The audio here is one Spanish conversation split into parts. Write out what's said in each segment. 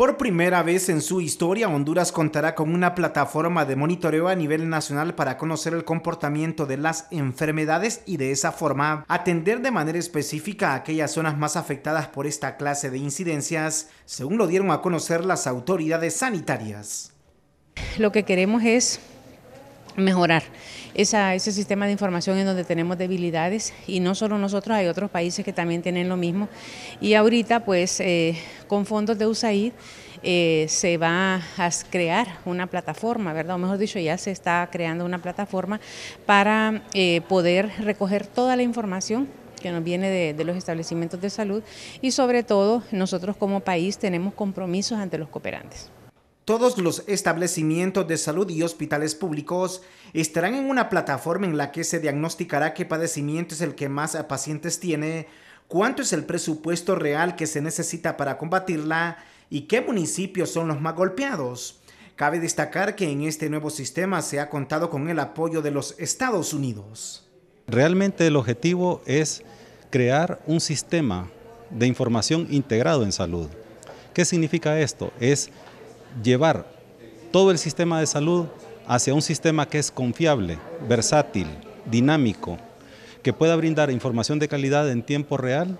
Por primera vez en su historia, Honduras contará con una plataforma de monitoreo a nivel nacional para conocer el comportamiento de las enfermedades y de esa forma atender de manera específica a aquellas zonas más afectadas por esta clase de incidencias, según lo dieron a conocer las autoridades sanitarias. Lo que queremos es mejorar ese sistema de información en donde tenemos debilidades y no solo nosotros, hay otros países que también tienen lo mismo. Y ahorita pues eh, con fondos de USAID eh, se va a crear una plataforma, ¿verdad? O mejor dicho, ya se está creando una plataforma para eh, poder recoger toda la información que nos viene de, los establecimientos de salud y sobre todo nosotros como país tenemos compromisos ante los cooperantes. Todos los establecimientos de salud y hospitales públicos estarán en una plataforma en la que se diagnosticará qué padecimiento es el que más pacientes tiene, cuánto es el presupuesto real que se necesita para combatirla y qué municipios son los más golpeados. Cabe destacar que en este nuevo sistema se ha contado con el apoyo de los Estados Unidos. Realmente el objetivo es crear un sistema de información integrado en salud. ¿Qué significa esto? Es llevar todo el sistema de salud hacia un sistema que es confiable, versátil, dinámico, que pueda brindar información de calidad en tiempo real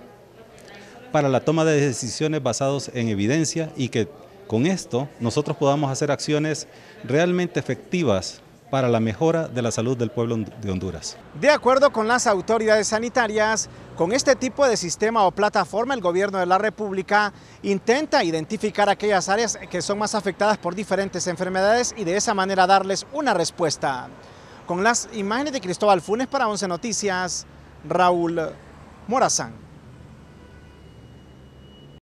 para la toma de decisiones basadas en evidencia y que con esto nosotros podamos hacer acciones realmente efectivas para la mejora de la salud del pueblo de Honduras. De acuerdo con las autoridades sanitarias, con este tipo de sistema o plataforma el gobierno de la República intenta identificar aquellas áreas que son más afectadas por diferentes enfermedades y de esa manera darles una respuesta. Con las imágenes de Cristóbal Funes para 11 Noticias, Raúl Morazán.